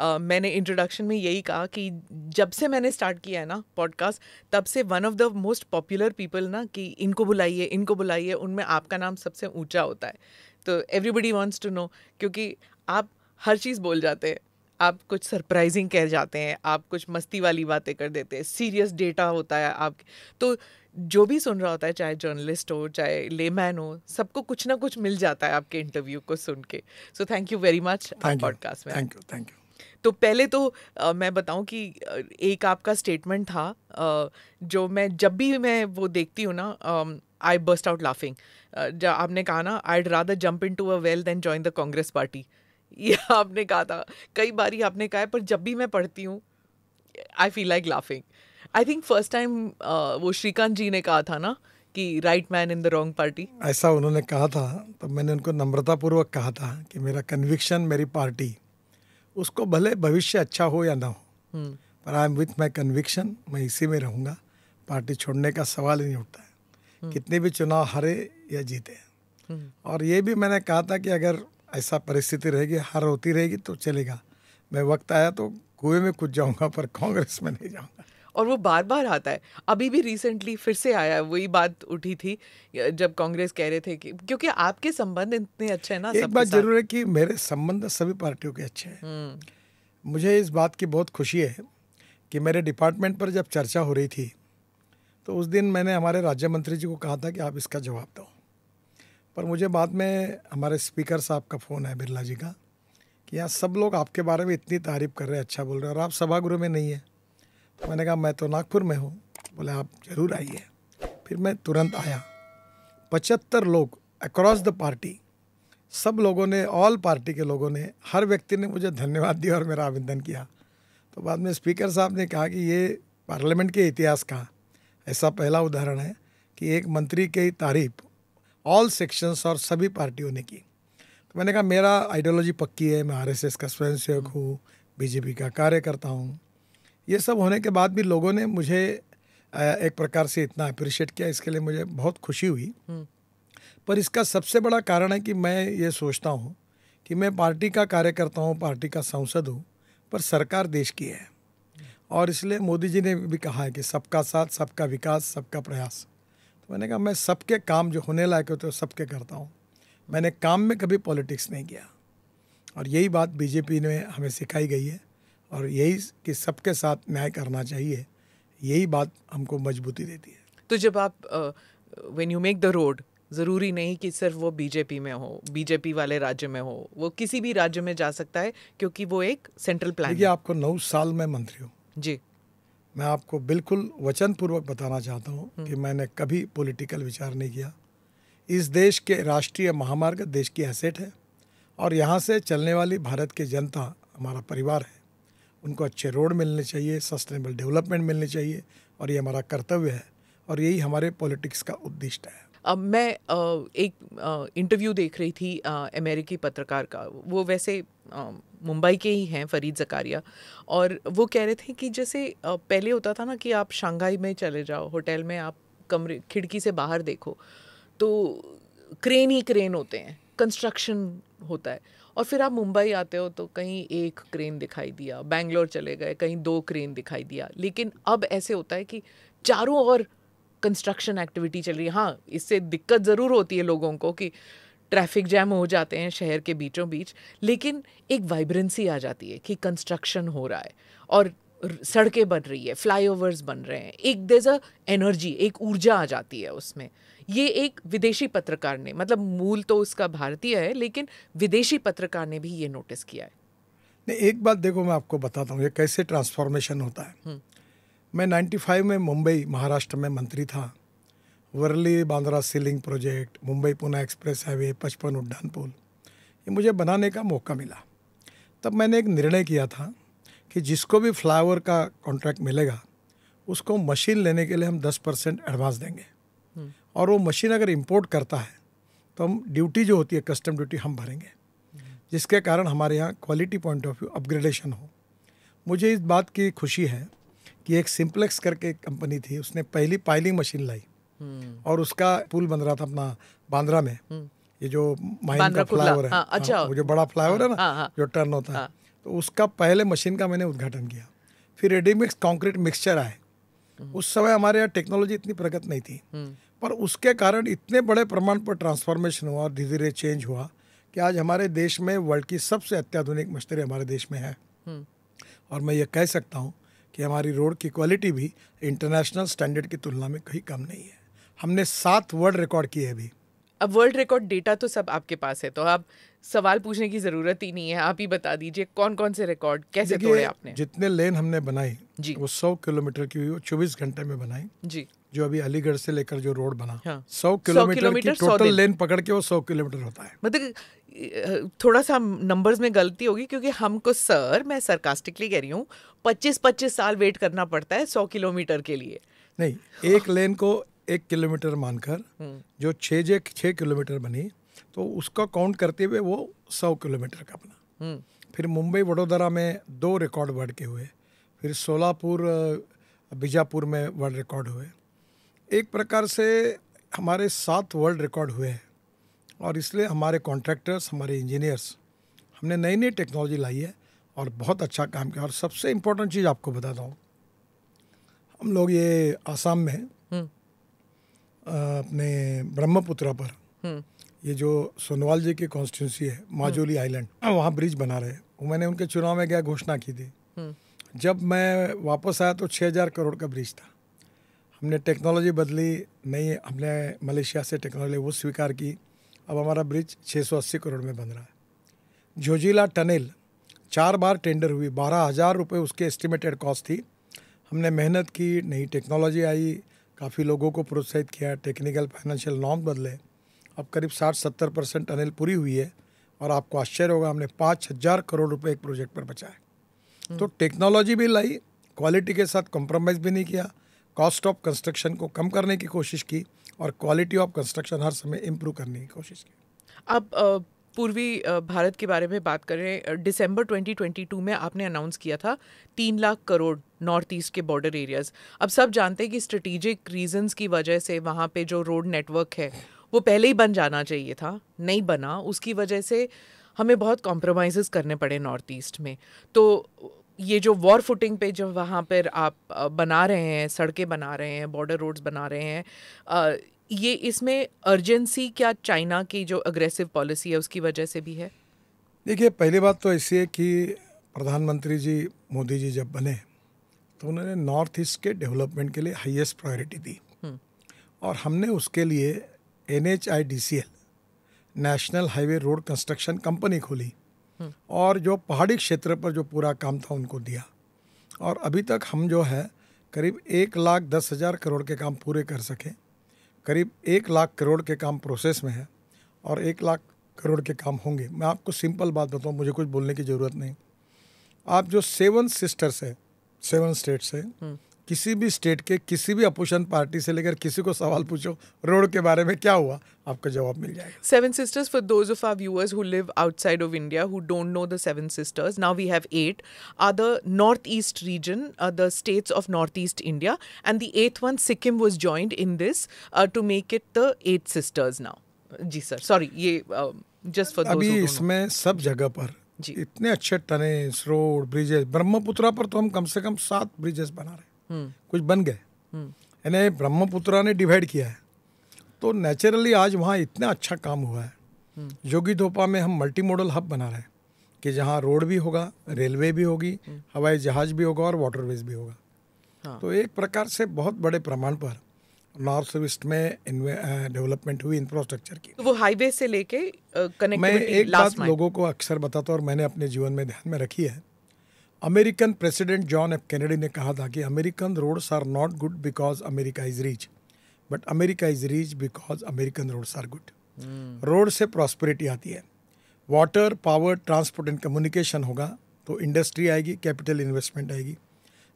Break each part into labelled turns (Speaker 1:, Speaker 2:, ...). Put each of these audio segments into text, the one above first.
Speaker 1: मैंने इंट्रोडक्शन में यही कहा कि जब से मैंने स्टार्ट किया है ना पॉडकास्ट तब से one of the most popular people ना कि इनको बुलाइए इनको बुलाइए उनमें आपका नाम सबसे ऊंचा होता है तो एवरीबडी वॉन्ट्स टू नो क्योंकि आप हर चीज़ बोल जाते हैं आप कुछ सरप्राइजिंग कह जाते हैं आप कुछ मस्ती वाली बातें कर देते हैं सीरियस डेटा होता है आप तो जो भी सुन रहा होता है चाहे जर्नलिस्ट हो चाहे लेमैन हो सबको कुछ ना कुछ मिल जाता है आपके इंटरव्यू को सुन के so thank you very much podcast में थैंक यू थैंक यू तो पहले तो आ, मैं बताऊं कि एक आपका स्टेटमेंट था आ, जो मैं जब भी मैं वो देखती हूँ ना आई बर्स्ट आउट लाफिंग जब आपने कहा ना I rather jump into a well than join the Congress party ये आपने कहा था कई बार ही आपने कहा है पर जब भी मैं पढ़ती हूँ I feel like laughing I think first time वो श्रीकांत जी ने कहा था ना कि right man in the wrong party
Speaker 2: ऐसा उन्होंने कहा था तो मैंने उनको नम्रतापूर्वक कहा था कि मेरा कन्विक्शन मेरी पार्टी उसको भले भविष्य अच्छा हो या ना हो हम्म। पर I am with my conviction मैं इसी में रहूँगा पार्टी छोड़ने का सवाल ही नहीं उठता है हम्म। कितने भी चुनाव हारे या जीते हैं हम्म। और ये भी मैंने कहा था कि अगर ऐसा परिस्थिति रहेगी हार होती रहेगी तो चलेगा मैं वक्त आया तो कुएं में कुछ जाऊँगा पर कांग्रेस में नहीं
Speaker 1: जाऊँगा और वो बार बार आता है अभी भी रिसेंटली फिर से आया वही बात उठी थी जब कांग्रेस कह रहे थे कि क्योंकि आपके संबंध इतने अच्छे हैं ना एक बात जरूर
Speaker 2: है कि मेरे संबंध सभी पार्टियों के अच्छे हैं हम्म। मुझे इस बात की बहुत खुशी है कि मेरे डिपार्टमेंट पर जब चर्चा हो रही थी तो उस दिन मैंने हमारे राज्य मंत्री जी को कहा था कि आप इसका जवाब दो पर मुझे बाद में हमारे स्पीकर साहब का फ़ोन है बिरला जी का कि यहाँ सब लोग आपके बारे में इतनी तारीफ़ कर रहे हैं अच्छा बोल रहे हैं और आप सभागृह में नहीं है मैंने कहा मैं तो नागपुर में हूँ बोले आप जरूर आइए फिर मैं तुरंत आया पचहत्तर लोग अक्रॉस द पार्टी सब लोगों ने ऑल पार्टी के लोगों ने हर व्यक्ति ने मुझे धन्यवाद दिया और मेरा आवेदन किया तो बाद में स्पीकर साहब ने कहा कि ये पार्लियामेंट के इतिहास का ऐसा पहला उदाहरण है कि एक मंत्री की तारीफ ऑल सेक्शंस और सभी पार्टियों ने की तो मैंने कहा मेरा आइडियोलॉजी पक्की है मैं आरएसएस का स्वयंसेवक हूँ बीजेपी का कार्यकर्ता हूँ ये सब होने के बाद भी लोगों ने मुझे एक प्रकार से इतना अप्रिशिएट किया इसके लिए मुझे बहुत खुशी हुई हम्म। पर इसका सबसे बड़ा कारण है कि मैं ये सोचता हूँ कि मैं पार्टी का कार्यकर्ता हूँ पार्टी का सांसद हूँ पर सरकार देश की है और इसलिए मोदी जी ने भी कहा है कि सबका साथ सबका विकास सबका प्रयास तो मैंने कहा मैं सबके काम जो होने लायक होते हो सबके करता हूँ मैंने काम में कभी पॉलिटिक्स नहीं किया और यही बात बीजेपी ने हमें सिखाई गई है और यही कि सबके साथ न्याय करना चाहिए यही बात हमको मजबूती देती है
Speaker 1: तो जब आप when you make the road ज़रूरी नहीं कि सिर्फ वो बीजेपी में हो बीजेपी वाले राज्य में हो वो किसी भी राज्य में जा सकता है क्योंकि वो एक सेंट्रल प्लान देखिए
Speaker 2: आपको नौ साल में मंत्री हूँ जी मैं आपको बिल्कुल वचनपूर्वक बताना चाहता हूँ हम्म। कि मैंने कभी पॉलिटिकल विचार नहीं किया इस देश के राष्ट्रीय महामार्ग देश की एसेट है और यहाँ से चलने वाली भारत की जनता हमारा परिवार है उनको अच्छे रोड मिलने चाहिए सस्टेनेबल डेवलपमेंट मिलने चाहिए और ये हमारा कर्तव्य है और यही हमारे पॉलिटिक्स का उद्दिष्ट है
Speaker 1: अब मैं एक इंटरव्यू देख रही थी अमेरिकी पत्रकार का वो वैसे मुंबई के ही हैं फरीद जकारिया और वो कह रहे थे कि जैसे पहले होता था ना कि आप शंघाई में चले जाओ होटल में आप कमरे खिड़की से बाहर देखो तो क्रेन ही क्रेन होते हैं कंस्ट्रक्शन होता है और फिर आप मुंबई आते हो तो कहीं एक क्रेन दिखाई दिया बैंगलोर चले गए कहीं दो क्रेन दिखाई दिया लेकिन अब ऐसे होता है कि चारों ओर कंस्ट्रक्शन एक्टिविटी चल रही है हाँ इससे दिक्कत ज़रूर होती है लोगों को कि ट्रैफिक जैम हो जाते हैं शहर के बीचों बीच लेकिन एक वाइब्रेंसी आ जाती है कि कंस्ट्रक्शन हो रहा है और सड़कें बन रही है फ्लाईओवर्स बन रहे हैं एक दे अ एनर्जी एक ऊर्जा आ जाती है उसमें ये एक विदेशी पत्रकार ने मतलब मूल तो उसका भारतीय है लेकिन विदेशी पत्रकार ने भी ये नोटिस किया है
Speaker 2: नहीं एक बात देखो मैं आपको बताता हूँ ये कैसे ट्रांसफॉर्मेशन होता है हम्म। मैं 95 में मुंबई महाराष्ट्र में मंत्री था Worli Bandra sea link project Mumbai Pune express highway पचपन उड्डान पुल ये मुझे बनाने का मौका मिला तब मैंने एक निर्णय किया था कि जिसको भी फ्लाईओवर का कॉन्ट्रैक्ट मिलेगा उसको मशीन लेने के लिए हम दस परसेंट एडवांस देंगे हम्म। और वो मशीन अगर इम्पोर्ट करता है तो हम ड्यूटी जो होती है कस्टम ड्यूटी हम भरेंगे हम्म। जिसके कारण हमारे यहाँ quality point of view upgradation हो मुझे इस बात की खुशी है कि एक सिंप्लेक्स करके कंपनी थी उसने पहली पाइलिंग मशीन लाई हम्म। और उसका पुल बन रहा था अपना बांद्रा में ये जो माइन का फ्लाईओवर है हाँ, अच्छा हाँ, वो जो बड़ा हाँ, है ना हाँ, हाँ, जो टर्न होता है हाँ। तो उसका पहले मशीन का मैंने उद्घाटन किया फिर रेडीमिक्स कॉन्क्रीट मिक्सचर आए उस समय हमारे यहाँ टेक्नोलॉजी इतनी प्रगत नहीं थी हम्म। पर उसके कारण इतने बड़े प्रमाण पर ट्रांसफॉर्मेशन हुआ और धीरे धीरे चेंज हुआ कि आज हमारे देश में वर्ल्ड की सबसे अत्याधुनिक मशीनरी हमारे देश में है हम्म। और मैं ये कह सकता हूँ कि हमारी रोड की क्वालिटी भी इंटरनेशनल स्टैंडर्ड की तुलना में कहीं कम नहीं है हमने सात वर्ल्ड रिकॉर्ड किए अभी
Speaker 1: अब वर्ल्ड रिकॉर्ड डेटा तो सब आपके पास है तो आप सवाल पूछने की जरूरत ही नहीं है आप ही बता दीजिए कौन कौन से रिकॉर्ड कैसे तोड़े आपने
Speaker 2: जितने लेन हमने बनाई जी वो सौ किलोमीटर की चौबीस घंटे में बनाई जी जो अभी अलीगढ़ से लेकर जो रोड बना हाँ। सौ किलोमीटर की टोटल लेन पकड़ के वो सौ किलोमीटर होता
Speaker 1: है मतलब थोड़ा सा नंबर्स में गलती होगी क्योंकि हमको सर मैं सरकास्टिकली कह रही हूँ पच्चीस पच्चीस साल वेट करना पड़ता है सौ किलोमीटर के लिए
Speaker 2: नहीं एक लेन को एक किलोमीटर मानकर हम्म। जो छः जे छः किलोमीटर बनी तो उसका काउंट करते हुए वो सौ किलोमीटर का बना हम्म। फिर मुंबई वडोदरा में दो रिकॉर्ड वर्ल्ड के हुए फिर सोलापुर बीजापुर में वर्ल्ड रिकॉर्ड हुए एक प्रकार से हमारे सात वर्ल्ड रिकॉर्ड हुए हैं और इसलिए हमारे कॉन्ट्रैक्टर्स हमारे इंजीनियर्स हमने नई नई टेक्नोलॉजी लाई है और बहुत अच्छा काम किया और सबसे इम्पोर्टेंट चीज़ आपको बताता हूँ हम लोग ये आसाम में अपने ब्रह्मपुत्रा पर हम्म। ये जो सोनवाल जी की कॉन्स्टिट्यूंसी है हम्म। माजोली आइलैंड वहाँ ब्रिज बना रहे वो मैंने उनके चुनाव में गया घोषणा की थी हम्म। जब मैं वापस आया तो 6000 करोड़ का ब्रिज था हमने टेक्नोलॉजी बदली नहीं हमने मलेशिया से टेक्नोलॉजी वो स्वीकार की अब हमारा ब्रिज 680 करोड़ में बन रहा है झोजिला टनल चार बार टेंडर हुई बारह हज़ार रुपये उसके एस्टिमेटेड कॉस्ट थी हमने मेहनत की नई टेक्नोलॉजी आई काफ़ी लोगों को प्रोत्साहित किया टेक्निकल फाइनेंशियल नॉर्म बदले अब करीब साठ सत्तर परसेंट टनल पूरी हुई है और आपको आश्चर्य होगा हमने पाँच हज़ार करोड़ रुपए एक प्रोजेक्ट पर बचाए हम्म। तो टेक्नोलॉजी भी लाई क्वालिटी के साथ कॉम्प्रोमाइज़ भी नहीं किया कॉस्ट ऑफ कंस्ट्रक्शन को कम करने की कोशिश की और क्वालिटी ऑफ कंस्ट्रक्शन हर समय इम्प्रूव करने की कोशिश की
Speaker 1: अब पूर्वी भारत के बारे में बात करें दिसंबर 2022 में आपने अनाउंस किया था तीन लाख करोड़ नॉर्थ ईस्ट के बॉर्डर एरियाज़ अब सब जानते हैं कि स्ट्रेटिजिक रीजंस की वजह से वहाँ पे जो रोड नेटवर्क है वो पहले ही बन जाना चाहिए था नहीं बना उसकी वजह से हमें बहुत कॉम्प्रोमाइज़ करने पड़े नॉर्थ ईस्ट में तो ये जो वॉर फुटिंग पे जो वहाँ पर आप बना रहे हैं सड़कें बना रहे हैं बॉर्डर रोड्स बना रहे हैं ये इसमें अर्जेंसी क्या चाइना की जो अग्रेसिव पॉलिसी है उसकी वजह से भी है
Speaker 2: देखिए पहली बात तो ऐसी है कि प्रधानमंत्री जी मोदी जी जब बने तो उन्होंने नॉर्थ ईस्ट के डेवलपमेंट के लिए हाईएस्ट प्रायोरिटी दी हम्म। और हमने उसके लिए an national highway road construction company खोली हम्म। और जो पहाड़ी क्षेत्र पर जो पूरा काम था उनको दिया और अभी तक हम जो है करीब एक लाख दस हज़ार करोड़ के काम पूरे कर सकें करीब एक लाख करोड़ के काम प्रोसेस में है और एक लाख करोड़ के काम होंगे मैं आपको सिंपल बात बताऊँ मुझे कुछ बोलने की ज़रूरत नहीं आप जो सेवन सिस्टर्स से, है सेवन स्टेट्स से, है किसी भी स्टेट के किसी भी अपोजिशन पार्टी से लेकर किसी को सवाल पूछो रोड के बारे में क्या हुआ आपका जवाब मिल जाएगा
Speaker 1: seven sisters for those of our viewers who live outside of India who don't know the seven sisters now we have eight are the north east region the states of north east India and the eighth one Sikkim was joined in this to make it the eight sisters now जी sir sorry ये just for अभी इसमें
Speaker 2: सब जगह पर जी इतने अच्छे टनेस road bridges Brahmaputra पर तो हम कम से कम सात ब्रिजेस बना रहे कुछ बन गए यानी ब्रह्मपुत्रा ने डिवाइड किया है तो नेचुरली आज वहाँ इतना अच्छा काम हुआ है योगी धोपा में हम मल्टी मॉडल हब बना रहे हैं कि जहाँ रोड भी होगा रेलवे भी होगी हवाई जहाज भी होगा और वाटरवेज भी होगा हाँ। तो एक प्रकार से बहुत बड़े प्रमाण पर नॉर्थ वेस्ट में डेवलपमेंट हुई इंफ्रास्ट्रक्चर की
Speaker 1: तो वो हाईवे से लेके कनेक्ट मैं एक बात लोगों
Speaker 2: को अक्सर बताता और मैंने अपने जीवन में ध्यान में रखी है American president John F Kennedy ने कहा था कि American roads are not good because America is rich but America is rich because American roads are good hmm. Road से प्रॉस्पेरिटी आती है water power transport and communication होगा तो industry आएगी कैपिटल इन्वेस्टमेंट आएगी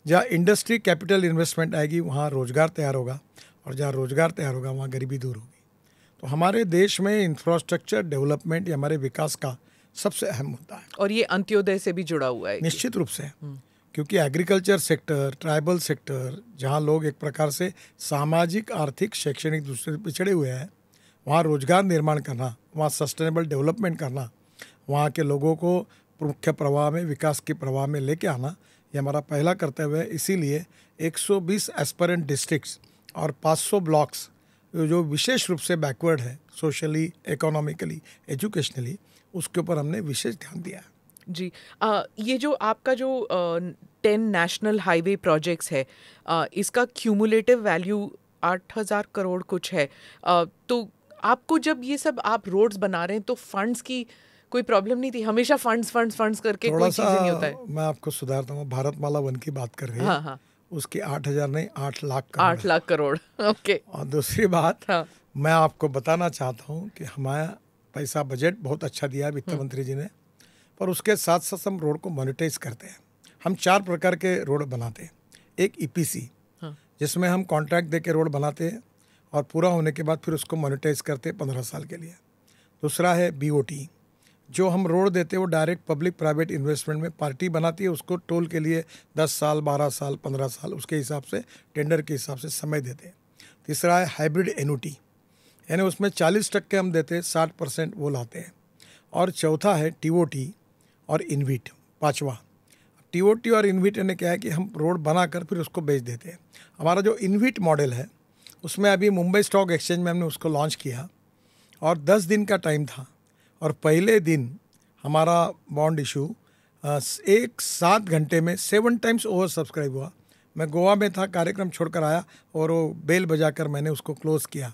Speaker 2: जहाँ इंडस्ट्री कैपिटल इन्वेस्टमेंट आएगी वहाँ रोज़गार तैयार होगा और जहाँ रोज़गार तैयार होगा वहाँ गरीबी दूर होगी तो हमारे देश में इंफ्रास्ट्रक्चर डेवलपमेंट या हमारे विकास का सबसे अहम मुद्दा
Speaker 1: है और ये अंत्योदय से भी जुड़ा हुआ है निश्चित रूप से हम्म।
Speaker 2: क्योंकि एग्रीकल्चर सेक्टर ट्राइबल सेक्टर जहाँ लोग एक प्रकार से सामाजिक आर्थिक शैक्षणिक दूसरे पिछड़े हुए हैं वहाँ रोजगार निर्माण करना वहाँ सस्टेनेबल डेवलपमेंट करना वहाँ के लोगों को मुख्य प्रवाह में विकास के प्रवाह में लेके आना ये हमारा पहला कर्तव्य है इसीलिए 120 एस्परेंट डिस्ट्रिक्ट और 500 ब्लॉक्स जो विशेष रूप से बैकवर्ड है सोशली इकोनॉमिकली एजुकेशनली उसके ऊपर हमने विशेष ध्यान दिया
Speaker 1: जी आ, ये जो आपका जो टेन नेशनल हाईवे प्रोजेक्ट्स है आ, इसका क्यूमुलेटिव वैल्यू आठ हज़ार करोड़ कुछ है आ, तो आपको जब ये सब आप रोड्स बना रहे हैं तो फंड्स की कोई प्रॉब्लम नहीं थी हमेशा फंड्स फंड्स फंड्स करके कोई चीज़ नहीं होता
Speaker 2: है मैं आपको सुधारता हूँ भारत माला वन की बात कर रही हूँ हाँ हाँ उसके आठ हजार नहीं आठ लाख आठ
Speaker 1: लाख करोड़ ओके
Speaker 2: और दूसरी बात हाँ। मैं आपको बताना चाहता हूँ कि हमारा पैसा बजट बहुत अच्छा दिया है वित्त हम्म। मंत्री जी ने पर उसके साथ साथ हम रोड को मोनिटाइज करते हैं हम चार प्रकार के रोड बनाते हैं एक ईपीसी e हाँ। जिसमें हम कॉन्ट्रैक्ट दे के रोड बनाते हैं और पूरा होने के बाद फिर उसको मोनिटाइज करते हैं पंद्रह साल के लिए दूसरा है बी जो हम रोड देते हैं वो डायरेक्ट पब्लिक प्राइवेट इन्वेस्टमेंट में पार्टी बनाती है उसको टोल के लिए दस साल बारह साल पंद्रह साल उसके हिसाब से टेंडर के हिसाब से समय देते हैं तीसरा है हाइब्रिड एनूटी यानी उसमें चालीस टक्के हम देते हैं साठ परसेंट वो लाते हैं और चौथा है टी और इन्विट पाँचवा टी और इन्विट ने क्या है कि हम रोड बनाकर फिर उसको बेच देते हैं हमारा जो इन्विट मॉडल है उसमें अभी मुंबई स्टॉक एक्सचेंज में हमने उसको लॉन्च किया और दस दिन का टाइम था और पहले दिन हमारा बॉन्ड इशू एक सात घंटे में सेवन टाइम्स ओवर सब्सक्राइब हुआ मैं गोवा में था कार्यक्रम छोड़कर आया और वो बेल बजाकर मैंने उसको क्लोज़ किया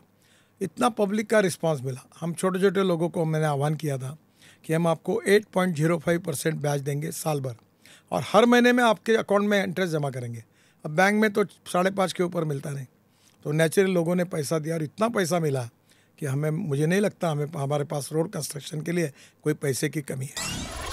Speaker 2: इतना पब्लिक का रिस्पांस मिला हम छोटे छोटे लोगों को मैंने आह्वान किया था कि हम आपको 8.05 परसेंट ब्याज देंगे साल भर और हर महीने में आपके अकाउंट में इंटरेस्ट जमा करेंगे अब बैंक में तो साढ़े पाँच के ऊपर मिलता नहीं तो नेचुरल लोगों ने पैसा दिया और इतना पैसा मिला कि हमें मुझे नहीं लगता हमें हमारे पास रोड कंस्ट्रक्शन के लिए कोई पैसे की कमी है